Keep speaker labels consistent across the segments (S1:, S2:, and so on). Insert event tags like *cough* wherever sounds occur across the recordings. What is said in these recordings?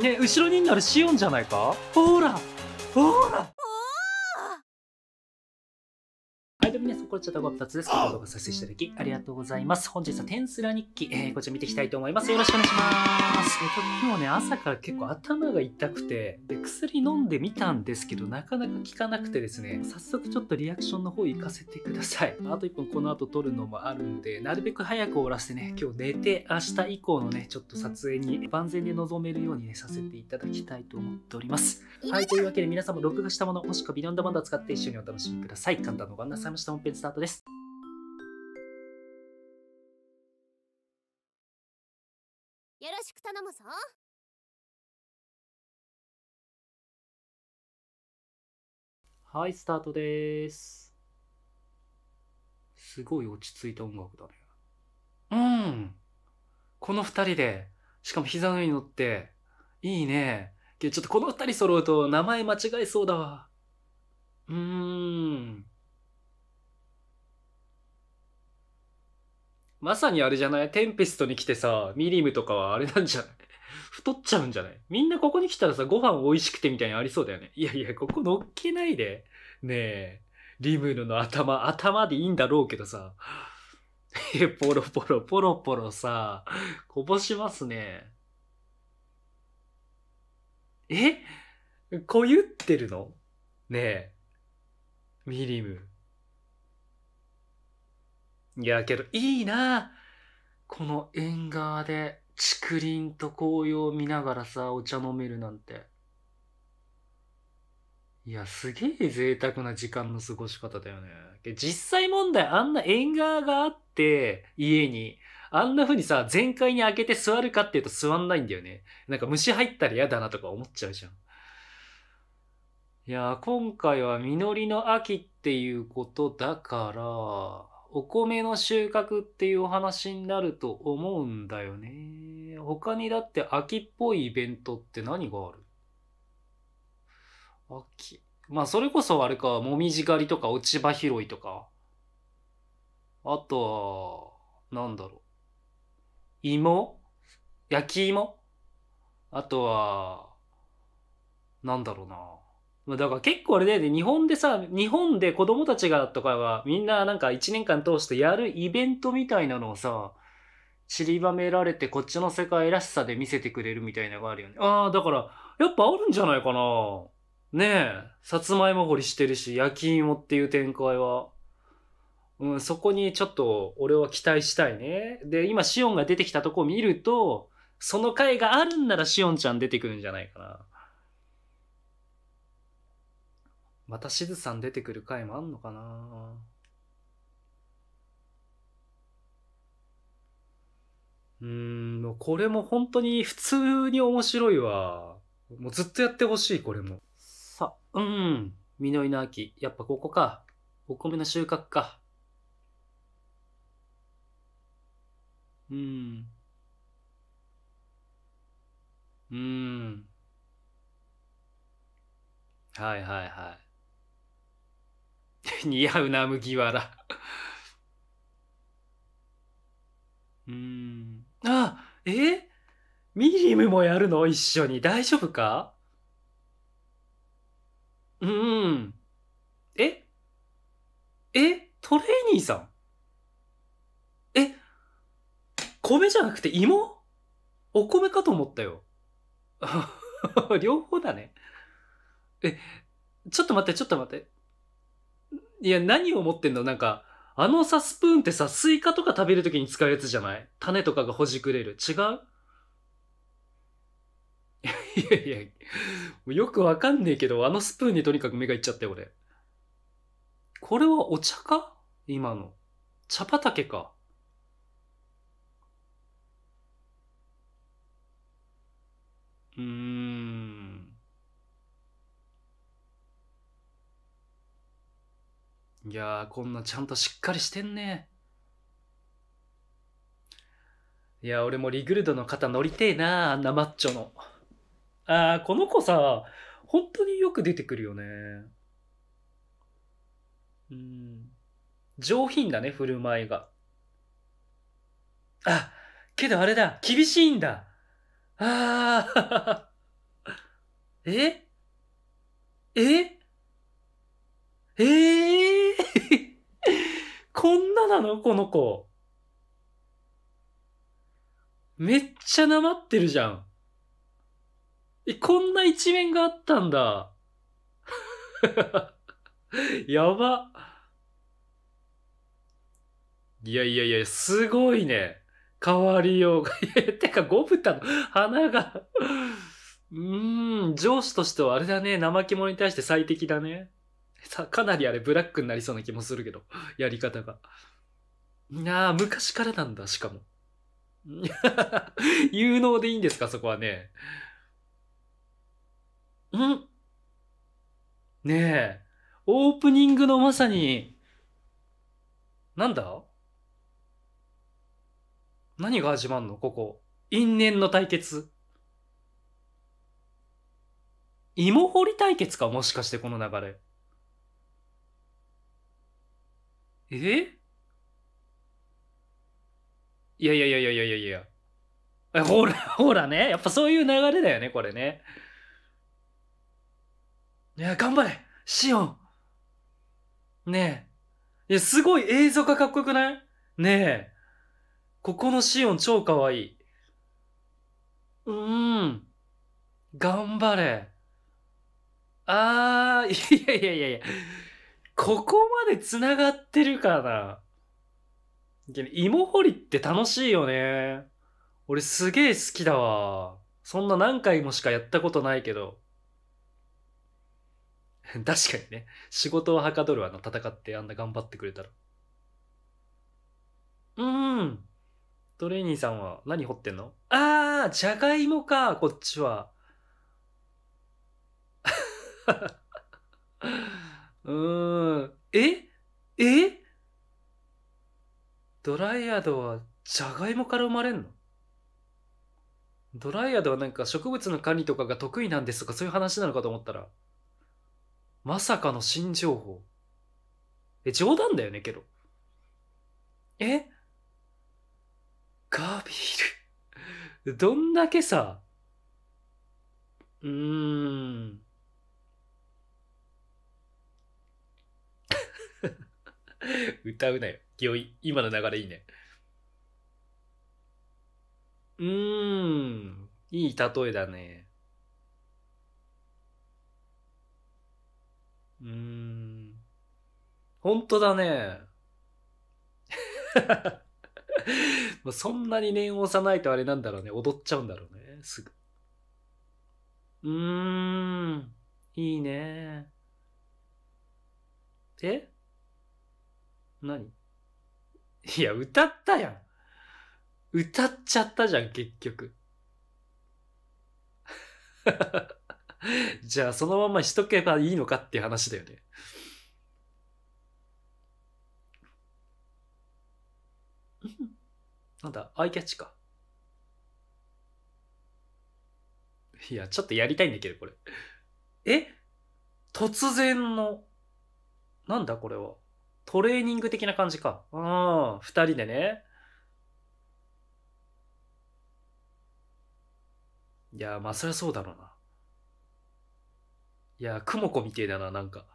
S1: ね後ろになるシオンじゃないかほらほらみ皆さん、こんにちは、タコアッです。この動画影していただきありがとうございます。本日はテンスラ日記、えー、こちら見ていきたいと思います。よろしくお願いします。え今日ね、朝から結構頭が痛くてで、薬飲んでみたんですけど、なかなか効かなくてですね、早速ちょっとリアクションの方行かせてください。あと1本この後撮るのもあるんで、なるべく早く終わらせてね、今日寝て、明日以降のね、ちょっと撮影に万全で臨めるようにね、させていただきたいと思っております。はい、というわけで皆さんも録画したもの、もしくはビヨンダバンドを使って一緒にお楽しみください。簡単なご案内さいました。ス本編スタートです。よろしく頼むぞ。はい、スタートです。すごい落ち着いた音楽だね。うん。この二人で、しかも膝の上に乗って、いいね。けどちょっとこの二人揃うと名前間違えそうだわ。うーん。まさにあれじゃないテンペストに来てさ、ミリムとかはあれなんじゃない *laughs* 太っちゃうんじゃないみんなここに来たらさ、ご飯美味しくてみたいにありそうだよね。いやいや、ここ乗っけないで。ねえ。リムルの頭、頭でいいんだろうけどさ。え *laughs* ポロポロ、ポロポロさ、こぼしますね。えこゆってるのねえ。ミリム。いや、けどいいなこの縁側で竹林と紅葉を見ながらさ、お茶飲めるなんて。いや、すげえ贅沢な時間の過ごし方だよね。実際問題、あんな縁側があって、家に、あんな風にさ、全開に開けて座るかっていうと座んないんだよね。なんか虫入ったら嫌だなとか思っちゃうじゃん。いや、今回は実りの秋っていうことだから、お米の収穫っていうお話になると思うんだよね。他にだって秋っぽいイベントって何がある秋。まあそれこそあれか、もみじ狩りとか落ち葉拾いとか。あとは、なんだろう。芋焼き芋あとは、なんだろうな。まあ、だから結構あれだよね、日本でさ、日本で子供たちがとかは、みんななんか1年間通してやるイベントみたいなのをさ、散りばめられてこっちの世界らしさで見せてくれるみたいなのがあるよね。ああ、だから、やっぱあるんじゃないかな。ねえ、さつまいも掘りしてるし、焼き芋っていう展開は。うん、そこにちょっと俺は期待したいね。で、今シオンが出てきたとこ見ると、その回があるんならシオンちゃん出てくるんじゃないかな。またしずさん出てくる回もあんのかなうん、もうこれも本当に普通に面白いわ。もうずっとやってほしい、これも。さ、うん。実りの秋。やっぱここか。お米の収穫か。うん。うん。はいはいはい。*laughs* 似合うな、麦わら。うん。あ、えミリムもやるの一緒に。大丈夫かうん。ええトレーニーさんえ米じゃなくて芋お米かと思ったよ。*laughs* 両方だね。え、ちょっと待って、ちょっと待って。いや、何を持ってんのなんか、あのさ、スプーンってさ、スイカとか食べるときに使うやつじゃない種とかがほじくれる。違ういやいや、もうよくわかんねえけど、あのスプーンにとにかく目がいっちゃったよ、俺。これはお茶か今の。茶畑か。うーん。いやー、こんなちゃんとしっかりしてんね。いやー、俺もリグルドの肩乗りてえなあんなマッチョの。ああ、この子さ、本当によく出てくるよね。うん。上品だね、振る舞いが。あ、けどあれだ、厳しいんだ。ああ、*laughs* えええええ *laughs* こんななのこの子。めっちゃなまってるじゃん。え、こんな一面があったんだ。*laughs* やば。いやいやいや、すごいね。変わりようが。いや、てか、ゴブタの鼻がうーん、上司としてはあれだね。怠け者に対して最適だね。さかなりあれブラックになりそうな気もするけど、*laughs* やり方が。なあ、昔からなんだ、しかも。*laughs* 有能でいいんですか、そこはね。んねえ、オープニングのまさに、なんだ何が始まんのここ。因縁の対決。芋掘り対決かもしかしてこの流れ。えいやいやいやいやいやいやいや。えほら、ほらね。やっぱそういう流れだよね、これね。いや、頑張れシオンねえ。いや、すごい映像がかっこよくないねえ。ここのシオン超かわいい。うーん。頑張れ。あー、いやいやいやいや。ここまで繋がってるかな芋掘りって楽しいよね。俺すげえ好きだわ。そんな何回もしかやったことないけど。*laughs* 確かにね。仕事ははかどるわな。戦ってあんな頑張ってくれたら。うーん。トレーニーさんは何掘ってんのあー、じゃがいもか、こっちは。*laughs* うーん。ええドライアドはジャガイモから生まれんのドライアドはなんか植物の管理とかが得意なんですとかそういう話なのかと思ったら、まさかの新情報。え、冗談だよね、けど。えガビール *laughs* どんだけさ、うーん。*laughs* 歌うなよ。い。今の流れいいね。うーん。いい例えだね。うーん。本当だね。*laughs* そんなに念を押さないとあれなんだろうね。踊っちゃうんだろうね。すぐ。うーん。いいね。え何いや、歌ったやん。歌っちゃったじゃん、結局。*laughs* じゃあ、そのまましとけばいいのかっていう話だよね。*laughs* なんだ、アイキャッチか。いや、ちょっとやりたいんだけど、これ。え突然の、なんだこれは。トレーニング的な感じか。うん、二人でね。いや、まあ、そりゃそうだろうな。いや、クモコみてえだな、なんか。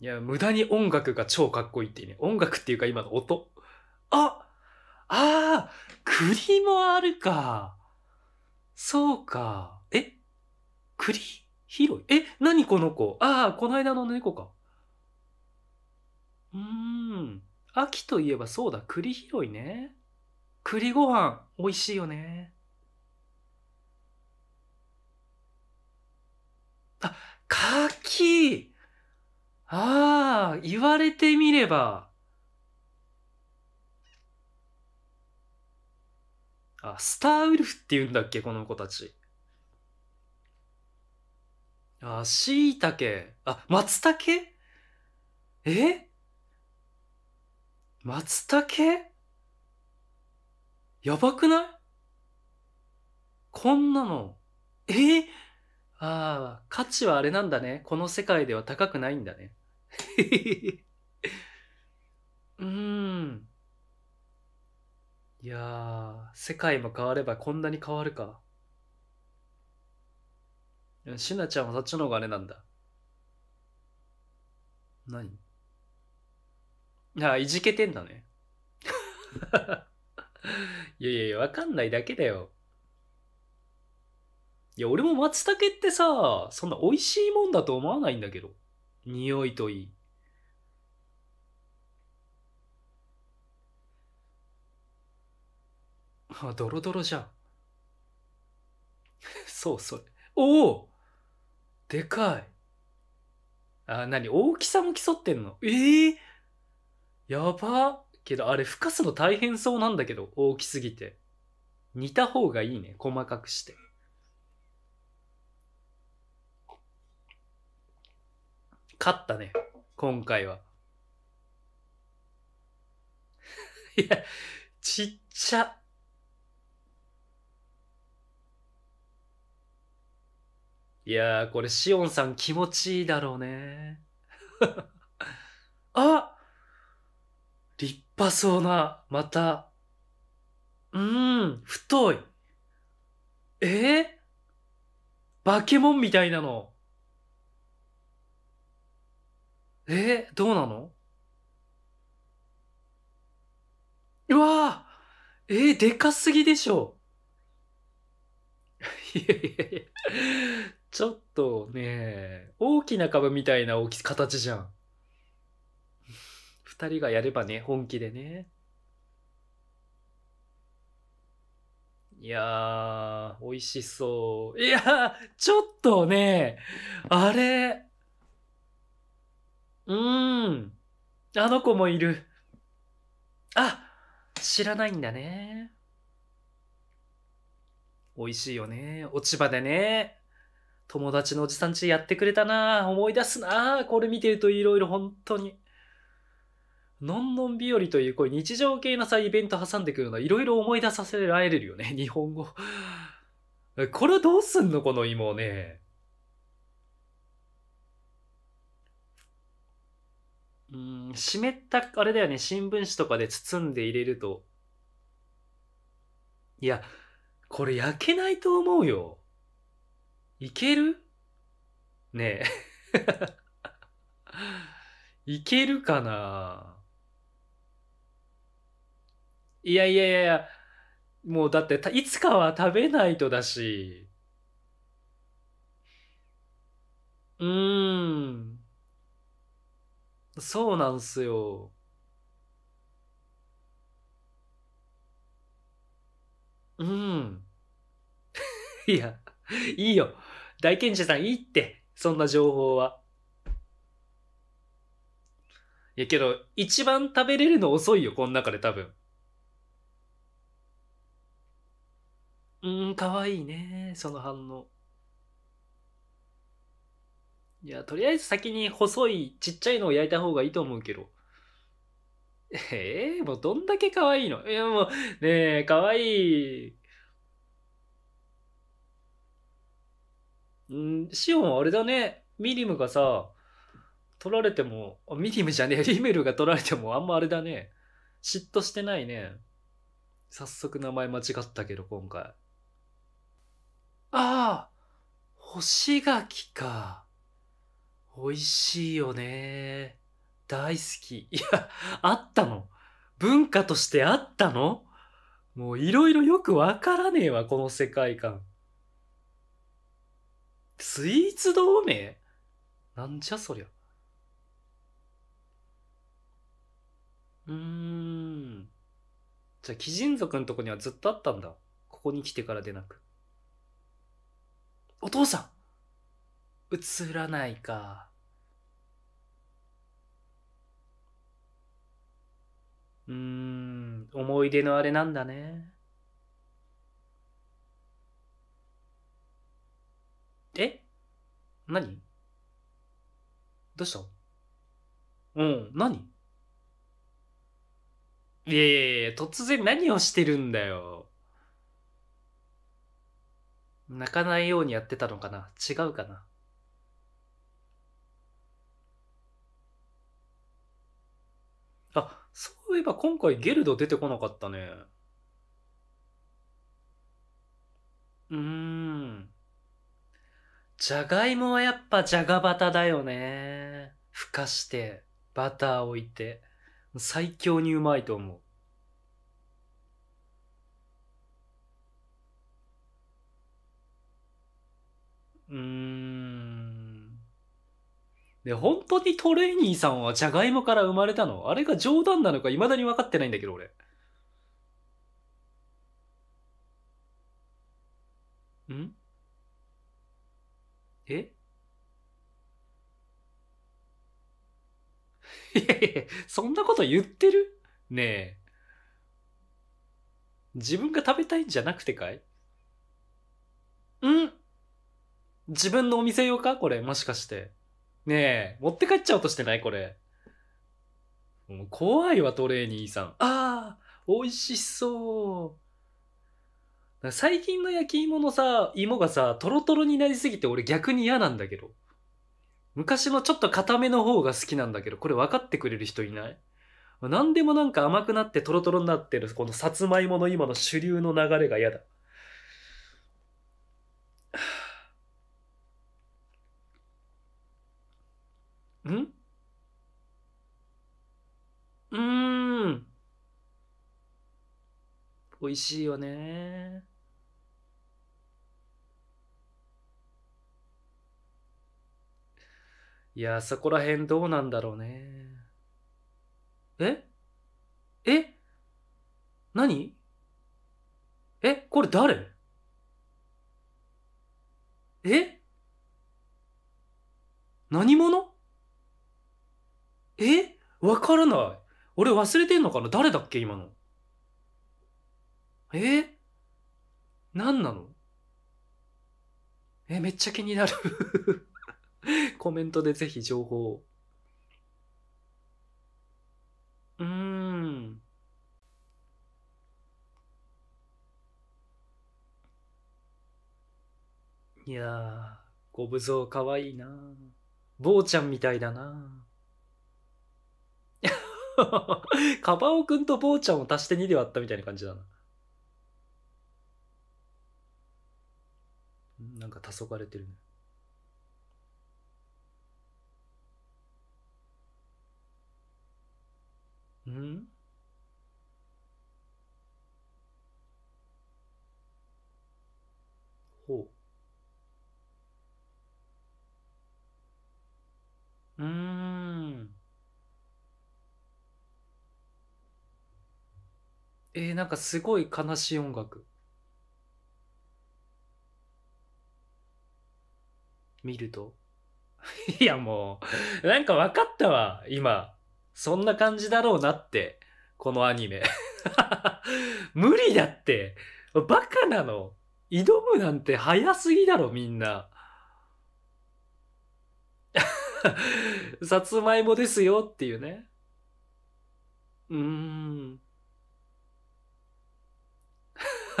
S1: いや、無駄に音楽が超かっこいいっていうね。音楽っていうか今の音。あああ栗もあるか。そうか。え栗広い。え、何この子ああ、この間の猫か。うーん。秋といえばそうだ、栗広いね。栗ご飯、美味しいよね。あ、柿ああ、言われてみれば。あ、スターウルフって言うんだっけ、この子たち。あ、しいたけ。あ、松茸え松茸やばくないこんなの。えああ、価値はあれなんだね。この世界では高くないんだね。*laughs* うーん。いやー、世界も変わればこんなに変わるか。シナしなちゃんはそっちの方があれなんだ。何あ、いじけてんだね。*laughs* いやいやいや、わかんないだけだよ。いや、俺も松茸ってさ、そんな美味しいもんだと思わないんだけど。匂いといい。あ、ドロドロじゃん。*laughs* そう、それ。おおでかい。あ、なに大きさも競ってんのええー、やばけど、あれ、吹かすの大変そうなんだけど、大きすぎて。似た方がいいね、細かくして。勝ったね、今回は。*laughs* いや、ちっちゃ。いやー、これ、しおんさん気持ちいいだろうね。*laughs* あ立派そうな、また。うーん、太い。えー、バケモンみたいなの。えー、どうなのうわーえー、でかすぎでしょ。やちょっとね、大きな株みたいな大き形じゃん。二人がやればね、本気でね。いやー、美味しそう。いやちょっとね、あれ。うーん。あの子もいる。あ、知らないんだね。美味しいよね。落ち葉でね。友達のおじさんちやってくれたな思い出すなこれ見てるといろいろ本当に。のんのん日和という、こういう日常系のさ、イベント挟んでくるのは、いろいろ思い出させられるよね、*laughs* 日本語。*laughs* これどうすんの、この芋ね。うん、湿った、あれだよね、新聞紙とかで包んで入れると。いや、これ焼けないと思うよ。いけるねえ *laughs* いけるかないやいやいやいや、もうだっていつかは食べないとだし。うーん。そうなんすよ。うん。*laughs* いや、いいよ。大賢者さんいいって、そんな情報は。いやけど、一番食べれるの遅いよ、この中で多分。うん、かわいいね、その反応。いや、とりあえず先に細いちっちゃいのを焼いた方がいいと思うけど。え *laughs* えー、もうどんだけ可愛いのいやもう、ねえ、可愛い。んシオンあれだね。ミリムがさ、取られても、ミリムじゃねえ、リメルが取られてもあんまあれだね。嫉妬してないね。早速名前間違ったけど、今回。ああ干し柿か。美味しいよね大好き。いや、あったの。文化としてあったのもういろいろよくわからねえわ、この世界観。スイーツ同盟なんじゃそりゃ。うーん。じゃあ、鬼人族のとこにはずっとあったんだ。ここに来てからでなく。お父さん映らないか。うーん、思い出のあれなんだね。え何どうしたうん、何いやいやいや、突然何をしてるんだよ。泣かないようにやってたのかな違うかなあ、そういえば今回ゲルド出てこなかったね。うーん。じゃがいもはやっぱじゃがバタだよね。ふかして、バター置いて。最強にうまいと思う。うーん。で、本当にトレーニーさんはじゃがいもから生まれたのあれが冗談なのか未だに分かってないんだけど、俺。んえ *laughs* いやいや、そんなこと言ってるねえ。自分が食べたいんじゃなくてかいん自分のお店用かこれ、もしかして。ねえ、持って帰っちゃおうとしてないこれ。もう怖いわ、トレーニーさん。ああ、美味しそう。最近の焼き芋のさ、芋がさ、トロトロになりすぎて俺逆に嫌なんだけど。昔のちょっと固めの方が好きなんだけど、これ分かってくれる人いない何でもなんか甘くなってトロトロになってる、このさつまいもの今の主流の流れが嫌だ。んうーん。美味しいよね。いや、そこらへんどうなんだろうね。ええ何えこれ誰え何者えわからない。俺忘れてんのかな誰だっけ今の。え何なのえ、めっちゃ気になる *laughs* コメントでぜひ情報を。うーん。いやー、ご無造かわいいな坊ちゃんみたいだな *laughs* カバオくんとボーちゃんを足して2で割ったみたいな感じだな。なんか黄昏れてるね。うんえー、なんかすごい悲しい音楽。見ると。*laughs* いやもう、なんか分かったわ、今。そんな感じだろうなって、このアニメ。*laughs* 無理だって。バカなの。挑むなんて早すぎだろ、みんな。*laughs* さつまいもですよっていうね。うーん。*laughs*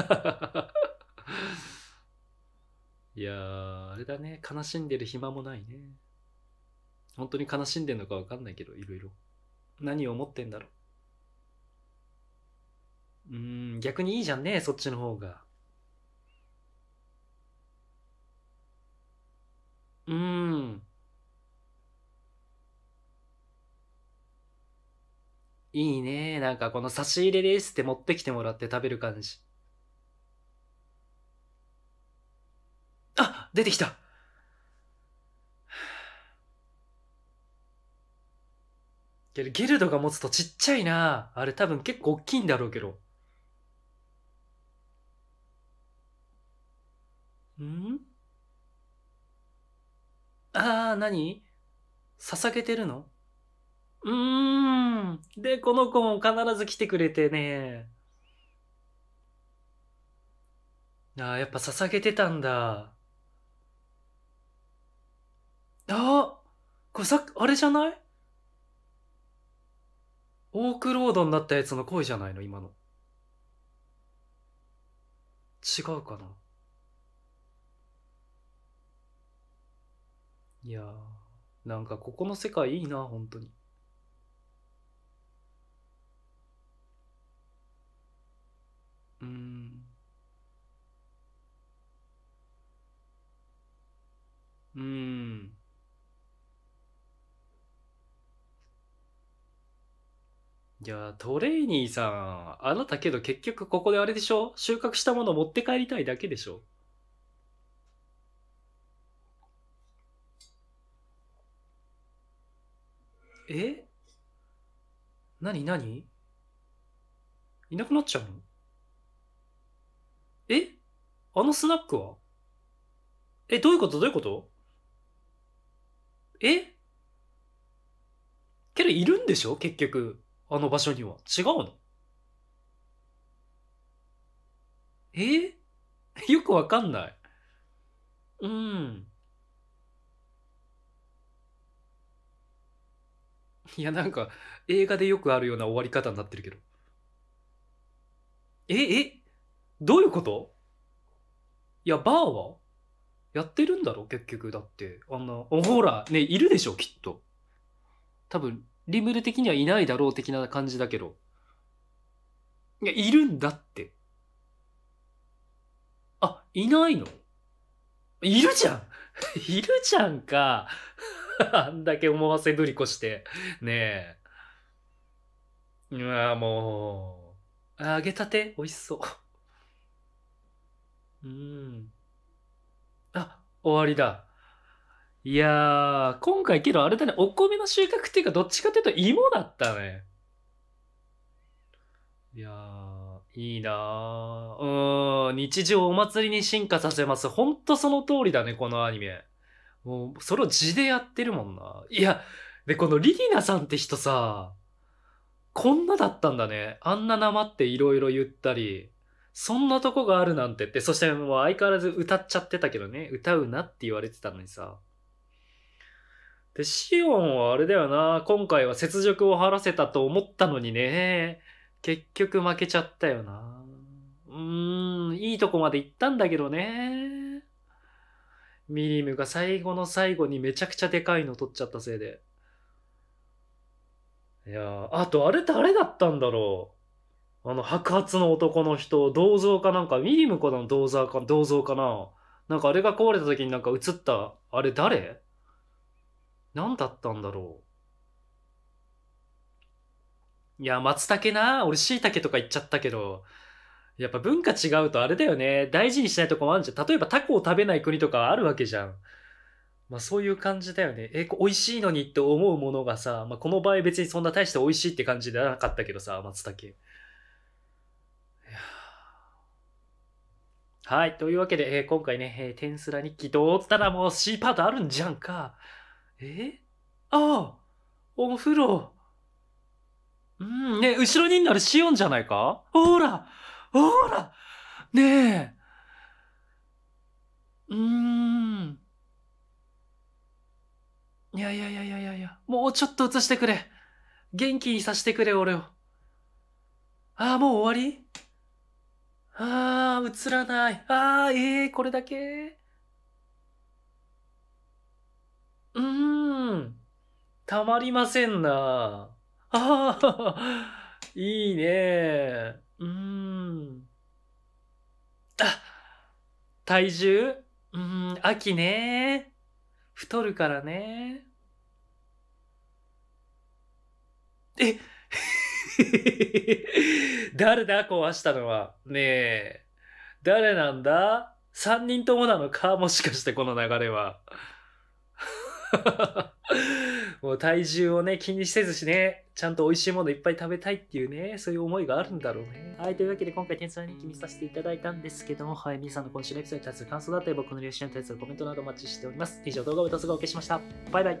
S1: いやー、あれだね。悲しんでる暇もないね。本当に悲しんでんのかわかんないけど、いろいろ。何を思ってんだろう。うん、逆にいいじゃんね、そっちの方が。うん。いいね。なんかこの差し入れですって持ってきてもらって食べる感じ。出てきた。ゲルゲルドが持つとちっちゃいな。あれ多分結構大きいんだろうけど。んああ、何捧げてるのうーん。で、この子も必ず来てくれてね。ああ、やっぱ捧げてたんだ。あこれさあれじゃないオークロードになったやつの声じゃないの今の。違うかないやー、なんかここの世界いいな、本当に。うん。うん。や、トレーニーさん、あなたけど結局ここであれでしょ収穫したもの持って帰りたいだけでしょえなになにいなくなっちゃうのえあのスナックはえ、どういうことどういうことえけどいるんでしょ結局。あの場所には。違うのえー、*laughs* よくわかんない。うん。いや、なんか、映画でよくあるような終わり方になってるけど。え、え、どういうこといや、バーはやってるんだろ結局。だって、あんな、ほら、ね、いるでしょきっと。多分、リムル的にはいないだろう的な感じだけど。いや、いるんだって。あ、いないのいるじゃん *laughs* いるじゃんか *laughs* あんだけ思わせぶりこして。ねえ。うわ、もう。揚げたて美味しそう。うん。あ、終わりだ。いやー、今回けどあれだね、お米の収穫っていうか、どっちかっていうと芋だったね。いやー、いいなー。うん、日常お祭りに進化させます。ほんとその通りだね、このアニメ。もう、それを字でやってるもんな。いや、で、このリリナさんって人さ、こんなだったんだね。あんな生って色々言ったり、そんなとこがあるなんてって、そしてもう相変わらず歌っちゃってたけどね、歌うなって言われてたのにさ。で、シオンはあれだよな。今回は雪辱を晴らせたと思ったのにね。結局負けちゃったよな。うーん、いいとこまで行ったんだけどね。ミリムが最後の最後にめちゃくちゃでかいの取っちゃったせいで。いやあとあれ誰だったんだろうあの白髪の男の人、銅像かなんか、ミリムコの銅像か、銅像かななんかあれが壊れた時になんか映った、あれ誰何だったんだろう。いや、松茸な。俺、椎茸とか言っちゃったけど、やっぱ文化違うとあれだよね。大事にしないとこもあるじゃん。例えばタコを食べない国とかあるわけじゃん。まあそういう感じだよね。え、美味しいのにって思うものがさ、まあこの場合別にそんな大して美味しいって感じではなかったけどさ、松茸。いはい。というわけで、えー、今回ね、えー、テンスラ日記どうったらもう C パートあるんじゃんか。えああ、お風呂。うん、ね、後ろになるシオンじゃないかほらほらねえ。うーん。いやいやいやいやいやいや、もうちょっと映してくれ。元気にさしてくれ、俺を。ああ、もう終わりああ、映らない。ああ、ええー、これだけ。うーん。たまりませんな。ああ、いいね。うーん。あ、体重うーん、秋ね。太るからね。え *laughs* 誰だ壊したのは。ねえ。誰なんだ三人ともなのかもしかしてこの流れは。*laughs* もう体重をね、気にせずしね、ちゃんと美味しいものいっぱい食べたいっていうね、そういう思いがあるんだろうね。はい、というわけで今回天才に記見させていただいたんですけども、はい、皆さんの今週のエピソードに対する感想だったり、僕の両親に対するコメントなどお待ちしております。以上、動画を一つがお受けしました。バイバイ。